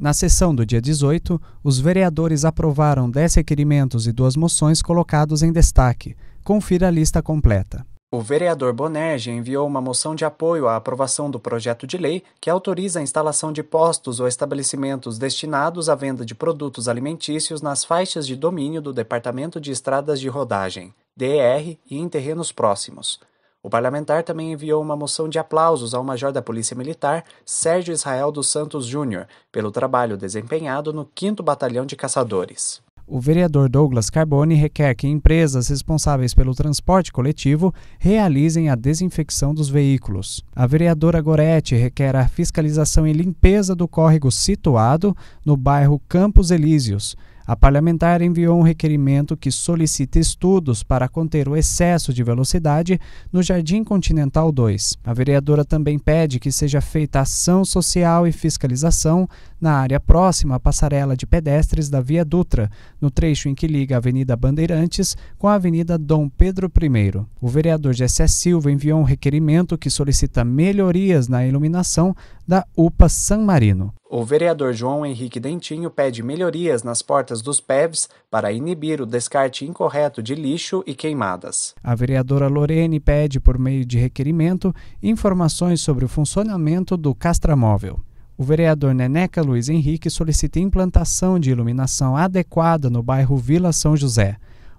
Na sessão do dia 18, os vereadores aprovaram 10 requerimentos e duas moções colocados em destaque. Confira a lista completa. O vereador Bonerge enviou uma moção de apoio à aprovação do projeto de lei que autoriza a instalação de postos ou estabelecimentos destinados à venda de produtos alimentícios nas faixas de domínio do Departamento de Estradas de Rodagem, DR, e em terrenos próximos. O parlamentar também enviou uma moção de aplausos ao major da Polícia Militar, Sérgio Israel dos Santos Júnior, pelo trabalho desempenhado no 5 Batalhão de Caçadores. O vereador Douglas Carboni requer que empresas responsáveis pelo transporte coletivo realizem a desinfecção dos veículos. A vereadora Gorete requer a fiscalização e limpeza do córrego situado no bairro Campos Elíseos, a parlamentar enviou um requerimento que solicita estudos para conter o excesso de velocidade no Jardim Continental 2. A vereadora também pede que seja feita ação social e fiscalização na área próxima à passarela de pedestres da Via Dutra, no trecho em que liga a Avenida Bandeirantes com a Avenida Dom Pedro I. O vereador Jessé Silva enviou um requerimento que solicita melhorias na iluminação da UPA San Marino. O vereador João Henrique Dentinho pede melhorias nas portas dos PEVs para inibir o descarte incorreto de lixo e queimadas. A vereadora Lorene pede, por meio de requerimento, informações sobre o funcionamento do castramóvel. O vereador Neneca Luiz Henrique solicita implantação de iluminação adequada no bairro Vila São José.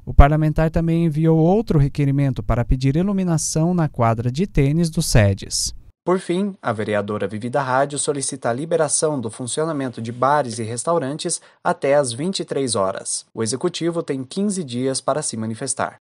O parlamentar também enviou outro requerimento para pedir iluminação na quadra de tênis do SEDES. Por fim, a vereadora Vivida Rádio solicita a liberação do funcionamento de bares e restaurantes até às 23 horas. O executivo tem 15 dias para se manifestar.